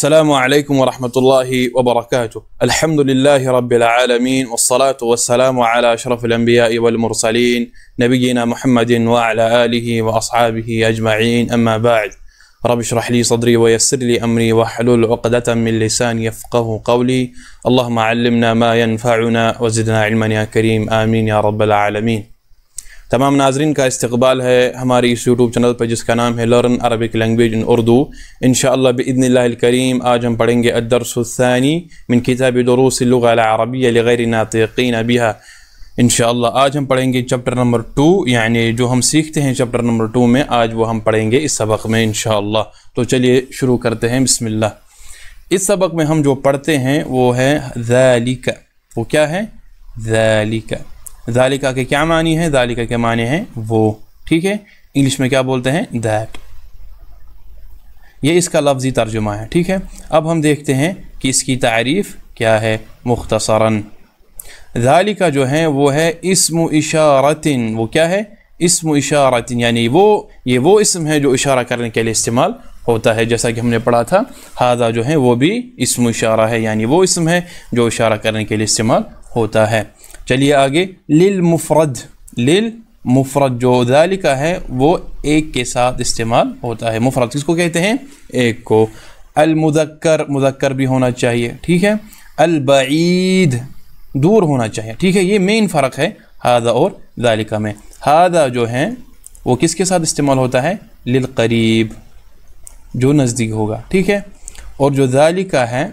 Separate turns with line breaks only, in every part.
السلام عليكم ورحمة الله وبركاته الحمد لله رب العالمين والصلاة والسلام على أشرف الأنبياء والمرسلين نبينا محمد وعلى آله وأصحابه أجمعين أما بعد رب اشرح لي صدري ويسر لي أمري وحلول عقدة من لساني يفقه قولي اللهم علمنا ما ينفعنا وزدنا علما يا كريم آمين يا رب العالمين तमाम नाजरन का इस्तबाल है हमारे इस यूट्यूब चैनल पर जिसका नाम है learn Arabic language in Urdu in Shaban Karim आज हम पढ़ेंगे अदरसानी मिन किताब दरूसलरबी नातिन अबिया इन आज हम पढ़ेंगे चैप्टर नंबर टू यानी जो हम सीखते हैं चैप्टर नंबर टू में आज वो हम पढ़ेंगे इस सबक में इन तो चलिए शुरू करते हैं बसमिल्ल इस सबक में हम जो पढ़ते हैं वो है जैलिका वो क्या है जैलिका जालिका के क्या मानी है जालिका के माने हैं वो ठीक है इंग्लिश में क्या बोलते हैं दैट ये इसका लफ्ज़ी तर्जुमा है ठीक है अब हम देखते हैं कि इसकी तारीफ़ क्या है मुख्तसरन जालिका जो है वो है इसम इशारतिन वो क्या है इसम इशारतिन यानी वो ये वो इसम है जो इशारा करने के लिए इस्तेमाल होता है जैसा कि हमने पढ़ा था हाजा जो है वो भी इसम इशारा है यानी वो इसम है जो इशारा करने के लिए इस्तेमाल होता है चलिए आगे लिल मुफरद लिल मुफरत जो दालिका है वो एक के साथ इस्तेमाल होता है मुफरत किसको कहते हैं एक को अलमुदक्कर मुदक्कर भी होना चाहिए ठीक है अलबीद दूर होना चाहिए ठीक है ये मेन फ़र्क है हादा और दालिका में हादा जो है वो किसके साथ इस्तेमाल होता है लिल करीब जो नज़दीक होगा ठीक है और जो दालिका है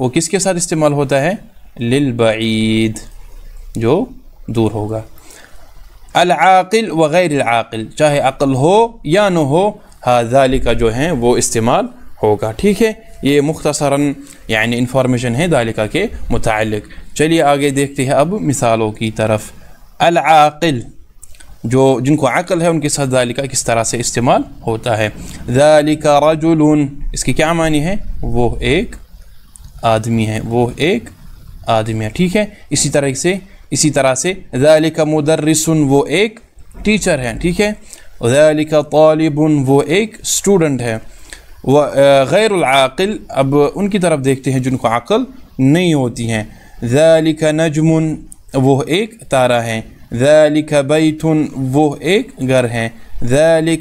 वो किसके साथ इस्तेमाल होता है लिल बईद जो दूर होगा अलाकिल व आक़िल चाहे अक़ल हो या न हो हाजाली का जो है वो इस्तेमाल होगा ठीक है ये मुख्तसरा यानी इन्फॉर्मेशन है दालिका के मुतल चलिए आगे देखते हैं अब मिसालों की तरफ अलाकिल जो जिनको अक़ल है उनके साथ दालिका किस तरह से इस्तेमाल होता है दालिका रजुलून इसकी क्या मानी है वो एक आदमी है वो एक आदमी है ठीक है इसी तरह से इसी तरह से ज़ालिका मुदर्रसुन वो एक टीचर हैं ठीक है ज़ालिका तालिबन वो एक स्टूडेंट है व गैरआक़िल अब उनकी तरफ देखते हैं जिनको अक़ल नहीं होती हैं ज़ालिका नजमुन वो एक तारा है का बैतुन वो एक घर है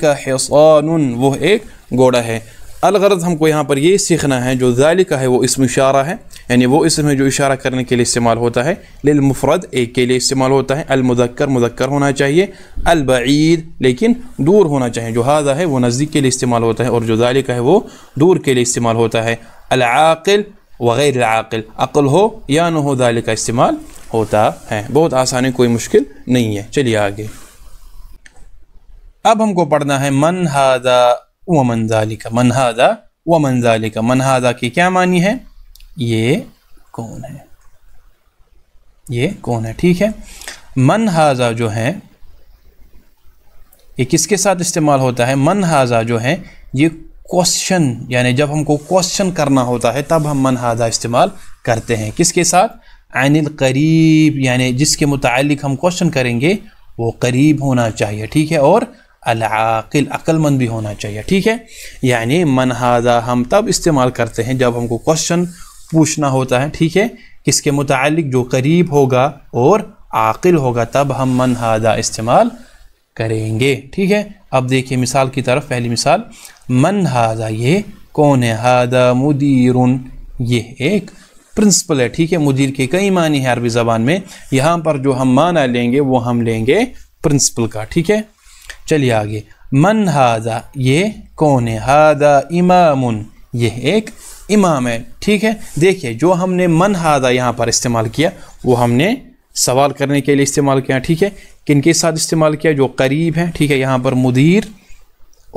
का हसान वो एक घोड़ा है अलगरज़ हमको यहाँ पर ये सीखना है जो ज़ालिका है वो इसमें इशारा है यानी वो इसमें जो इशारा करने के लिए इस्तेमाल होता है लिलमफरद एक के लिए इस्तेमाल होता है अलमुदक्कर मुदक्कर होना चाहिए अलबीद लेकिन दूर होना चाहिए जो हादा है वो नज़दीक के लिए इस्तेमाल होता है और जो दालिक है वो दूर के लिए इस्तेमाल होता है अलाकिल वगैर आकिल अक़ल हो या न हो दालिक का इस्तेमाल होता है बहुत आसानी कोई मुश्किल नहीं है चलिए आगे अब हमको पढ़ना है मन हादा व मन हादा व मन हादा की क्या मानी है ये कौन है ये कौन है ठीक है मन हाजा जो है ये किसके साथ इस्तेमाल होता है मन हाजा जो है ये क्वेश्चन यानी जब हमको क्वेश्चन करना होता है तब हम मन हाजा इस्तेमाल करते हैं किसके साथ आनिल करीब यानी जिसके मुतालिक हम क्वेश्चन करेंगे वो करीब होना चाहिए ठीक है और अलाकिल अक्लमंद भी होना चाहिए ठीक है यानी मनहाजा हम तब इस्तेमाल करते हैं जब हमको क्वेश्चन पूछना होता है ठीक है किसके मुतल जो करीब होगा और आकिल होगा तब हम मन हादा इस्तेमाल करेंगे ठीक है अब देखिए मिसाल की तरफ पहली मिसाल मन हादा ये कौन है हादा मुदीर ये एक प्रिंसिपल है ठीक है मुदीर के कई मानी है अरबी ज़बान में यहाँ पर जो हम माना लेंगे वो हम लेंगे प्रिंसिपल का ठीक है चलिए आगे मन हादा ये कौन है हादा इमाम यह एक इमाम है ठीक है देखिए जो हमने मन हादा यहाँ पर इस्तेमाल किया वो हमने सवाल करने के लिए इस्तेमाल किया ठीक है किन के साथ इस्तेमाल किया जो करीब है ठीक है यहाँ पर मुदीर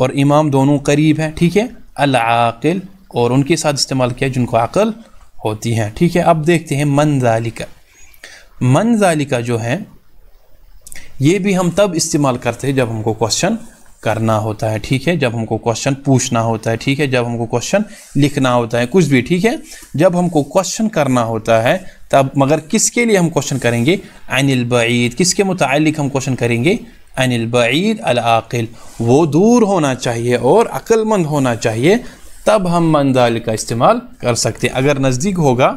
और इमाम दोनों करीब हैं ठीक है अलाकिल और उनके साथ इस्तेमाल किया जिनको अकल होती है ठीक है अब देखते हैं मन जालिका मन जालिका जो है ये भी हम तब इस्तेमाल करते हैं जब हमको क्वेश्चन करना होता है ठीक है जब हमको क्वेश्चन पूछना होता है ठीक है जब हमको क्वेश्चन लिखना होता है कुछ भी ठीक है जब हमको क्वेश्चन करना होता है तब मगर किसके लिए हम क्वेश्चन करेंगे अनिल बीद किसके मुतल हम क्वेश्चन करेंगे अनिल बीद अलाकिल वो दूर होना चाहिए और अक्लमंद होना चाहिए तब हम मंजाल का इस्तेमाल कर सकते हैं अगर नज़दीक होगा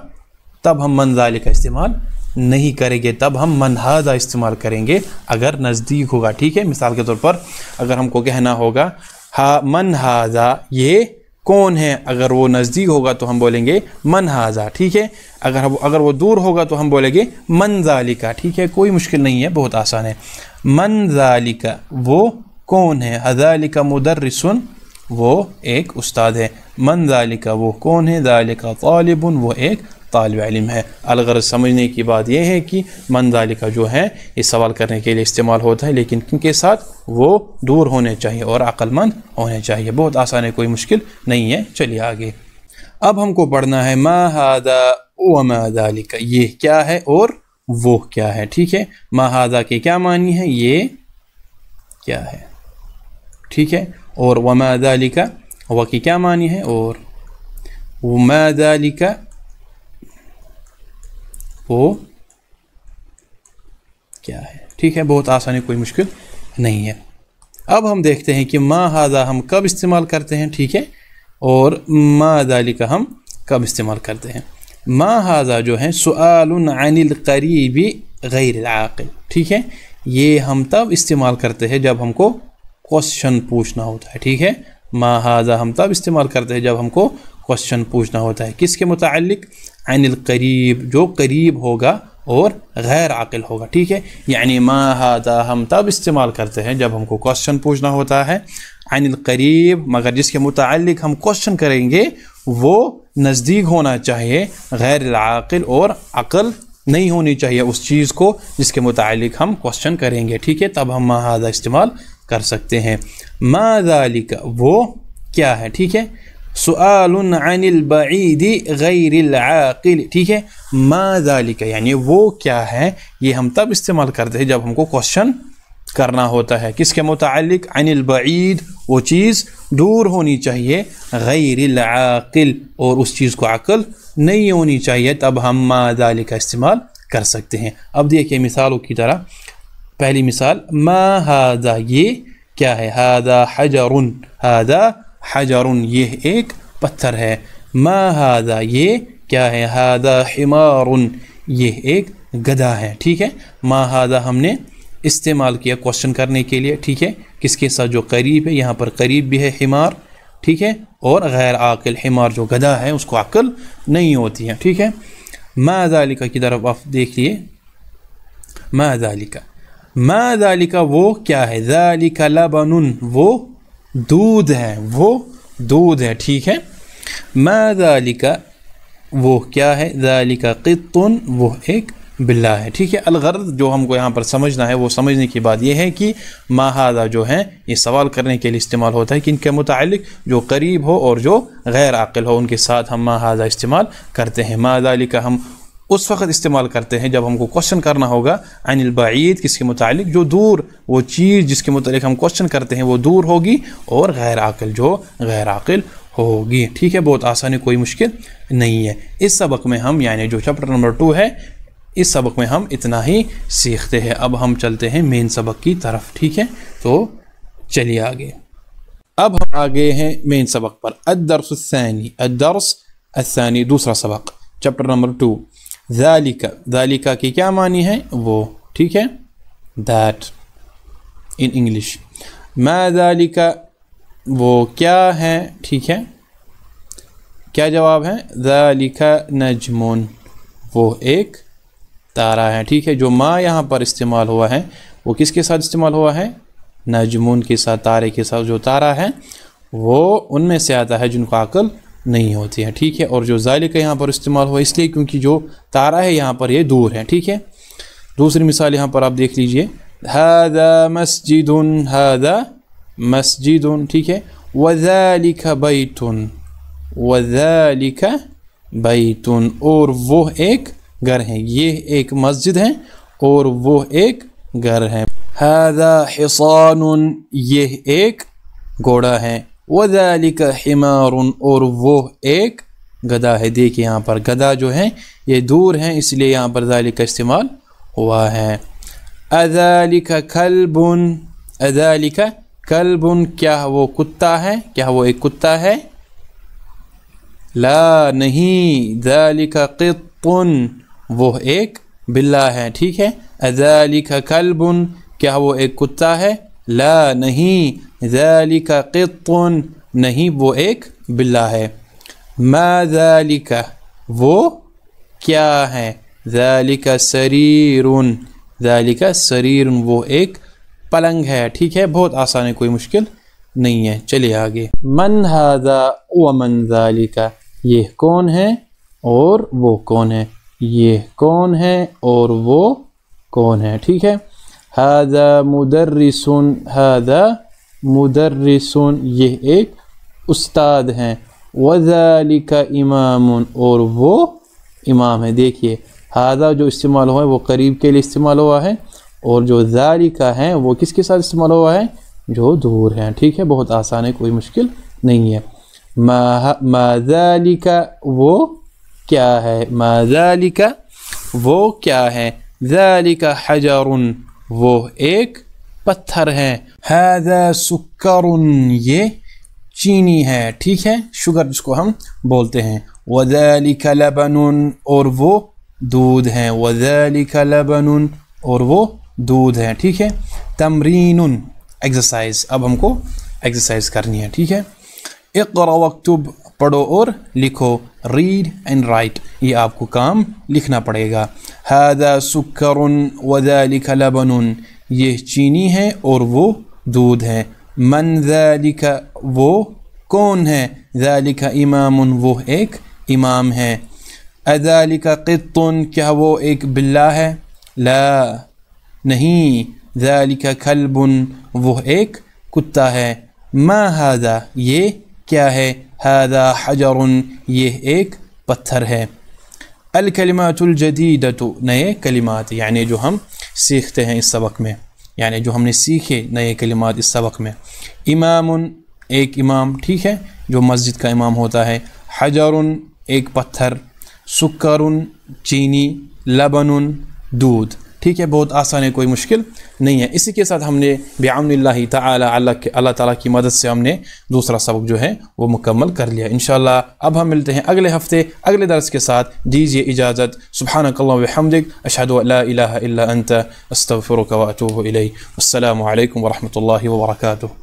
तब हम मंजाल का इस्तेमाल नहीं करेंगे तब हम मनहाजा इस्तेमाल करेंगे अगर नज़दीक होगा ठीक है मिसाल के तौर पर अगर हमको कहना होगा हा मनहाजा ये कौन है अगर वो नज़दीक होगा तो हम बोलेंगे मनहाजा ठीक है अगर हम अगर वो दूर होगा तो हम बोलेंगे मनजालिका ठीक है कोई मुश्किल नहीं है बहुत आसान है मनजालिका वो कौन है हजालिका मुदर्रसुन वो एक उस्ताद है मन जालिका वो कौन है जालिका तालिबन वो एक तालब इलम है अलगर समझने की बात यह है कि मंदालिका का जो है ये सवाल करने के लिए इस्तेमाल होता है लेकिन किनके साथ वो दूर होने चाहिए और अक्लमंद होने चाहिए बहुत आसान है कोई मुश्किल नहीं है चलिए आगे अब हमको पढ़ना है माहादा मदालिका ये क्या है और वो क्या है ठीक है महादा के क्या मानी है ये क्या है ठीक है और वमादालिका व की क्या मानी है और वमादालिका वो क्या है ठीक है बहुत आसानी कोई मुश्किल नहीं है अब हम देखते हैं कि माँ हादा हम कब इस्तेमाल करते हैं ठीक है और माँ दाली का हम कब इस्तेमाल करते हैं माँ हाजा जो है सुअल करीबी गैर आकिल ठीक है ये हम तब इस्तेमाल करते हैं जब हमको क्वेश्चन पूछना होता है ठीक है माँ हाजा हम तब इस्तेमाल करते हैं जब हमको क्वेश्चन पूछना होता है किसके मुतल अनिल करीब जो करीब होगा और गैर आकिल होगा ठीक है यानी माह हम तब इस्तेमाल करते हैं जब हमको क्वेश्चन पूछना होता है अनिल करीब मगर जिसके मुतल हम क्वेश्चन करेंगे वो नज़दीक होना चाहिए गैर आकिल और अकल नहीं होनी चाहिए उस चीज़ को जिसके मुतल हम क्वेश्चन करेंगे ठीक है तब हम माहादा इस्तेमाल कर सकते हैं मादालिका वो क्या है ठीक है सुअलबाईदी आक़िल ठीक है माजालिका यानी वो क्या है ये हम तब इस्तेमाल करते हैं जब हमको क्वेश्चन करना होता है किसके मुतल अनिलबईद वो चीज़ दूर होनी चाहिए गैर आक़िल और उस चीज़ को अकल नहीं होनी चाहिए तब हम मादाली का इस्तेमाल कर सकते हैं अब देखिए मिसालों की तरह पहली मिसाल मा हादा ये क्या है हादा हजर हादा हजर यह एक पत्थर है मा ये क्या है हादा हिमार ये एक गधा है ठीक है मा हमने इस्तेमाल किया क्वेश्चन करने के लिए ठीक है किसके साथ जो करीब है यहाँ पर करीब भी है हिमार ठीक है और गैर आकल हिमार जो गधा है उसको अकल नहीं होती है ठीक है मादालिका की तरफ आप देखिए मादालिका मादालिका वो क्या है दालिका लबन वो दूध है वो दूध है ठीक है मालिका वो क्या है जालिका कितुन वो एक बिल्ला है ठीक है अलगर्द जो हमको यहाँ पर समझना है वो समझने की बात यह है कि माहादा जो है ये सवाल करने के लिए इस्तेमाल होता है कि इनके मतलब जो करीब हो और जो गैर आकिल हो उनके साथ हम माहादा इस्तेमाल करते हैं मादालिका का हम उस वक़्त इस्तेमाल करते हैं जब हमको क्वेश्चन करना होगा अनिल बाईद किसके मुतालिक जो दूर वो चीज़ जिसके मतलब हम क्वेश्चन करते हैं वो दूर होगी और गैर आकिल जो गैर आकिल होगी ठीक है बहुत आसानी कोई मुश्किल नहीं है इस सबक में हम यानी जो चैप्टर नंबर टू है इस सबक में हम इतना ही सीखते हैं अब हम चलते हैं मेन सबक की तरफ ठीक है तो चलिए आगे अब हम आगे हैं मेन सबक पर अदरसानी अदरस दूसरा सबक चैप्टर नंबर टू जालिका जालिका की क्या मानी है वो ठीक है दैट इन इंग्लिश मैं जालिका वो क्या है ठीक है क्या जवाब है जालिका नजमोन वो एक तारा है ठीक है जो माँ यहाँ पर इस्तेमाल हुआ है वो किसके साथ इस्तेमाल हुआ है नजमून के साथ तारे के साथ जो तारा है वो उनमें से आता है जिनको अकल नहीं होती है ठीक है और जो ज़ालिक का यहाँ पर इस्तेमाल हुआ इसलिए क्योंकि जो तारा है यहाँ पर ये यह दूर है ठीक है दूसरी मिसाल यहाँ पर आप देख लीजिए हदा मस्जिद हदा मस्जिद ठीक है वजालिका बैतुन वजालिका बैतुन और वो एक घर है ये एक मस्जिद है और वो एक घर है हदा हिसान यह एक घोड़ा है वजालिक हिमार और वो एक गदा है देखिए यहाँ पर गदा जो है ये दूर हैं इसलिए यहाँ पर जालिक का इस्तेमाल हुआ है अजालिक कलबुन अजालिक कलबुन क्या वो कुत्ता है क्या वो एक कुत्ता है ला नहीं जालिक कितुन वो एक बिल्ला है ठीक है अजालिक कलबुन क्या वो एक कुत्ता है ला नहीं ज़ालिका क़ित्तुन नहीं वो एक बिल्ला है मा ज़ालिका वो क्या है ज़ालिका सरीरुन ज़ालिका सरीरुन वो एक पलंग है ठीक है बहुत आसान है कोई मुश्किल नहीं है चलिए आगे मन हादा व मन ज़ालिका ये कौन है और वो कौन है ये कौन है और वो कौन है ठीक है हदा मुदर्रिसन हदा मुदर्रिसन ये एक उस्ताद हैं वजालिका इमाम और वो इमाम है देखिए हादा जो इस्तेमाल हुआ है वो करीब के लिए इस्तेमाल हुआ है और जो जालिका है वो किसके साथ इस्तेमाल हुआ है जो दूर हैं ठीक है बहुत आसान है कोई मुश्किल नहीं है माजालिका वो क्या है माजालिका वो क्या है जालिका हजारुन वो एक पत्थर है हैदा सुकर ये चीनी है ठीक है शुगर जिसको हम बोलते हैं वजलिका लबन और वो दूध है वजलिका लबन और वो दूध है ठीक है तमरीन एक्सरसाइज अब हमको एक्सरसाइज करनी है ठीक है इकर वक्तुब पढ़ो और लिखो रीड एंड राइट ये आपको काम लिखना पड़ेगा हदा सुखर वदा लिखा लबन ये चीनी है और वो दूध है मन लिखा वो कौन है लिखा इमाम वो एक इमाम है अदा लिखा कितन क्या वो एक बिल्ला है ला नहीं लिखा खलबन वो एक कुत्ता है मा हादा ये क्या है हैदा हजर यह एक पत्थर है अलकलिमातुलजदीद तो नए कलिमात यानि जो हम सीखते हैं इस सबक में यानि जो हमने सीखे नए कलिमात इस सबक में इमाम एक इमाम ठीक है जो मस्जिद का इमाम होता है हजर एक पत्थर सुकर चीनी लबन दूध ठीक है बहुत आसान है कोई मुश्किल नहीं है इसी के साथ हमने बेआमन अल्लाह ताला की मदद से हमने दूसरा सबक जो है वो मुकम्मल कर लिया इन अब हम मिलते हैं अगले हफ्ते अगले दर्ज़ के साथ दीजिए इजाज़त सुबह हमदिक अशद अंत अस्तफ़र वतूब असल वरहमल वर्का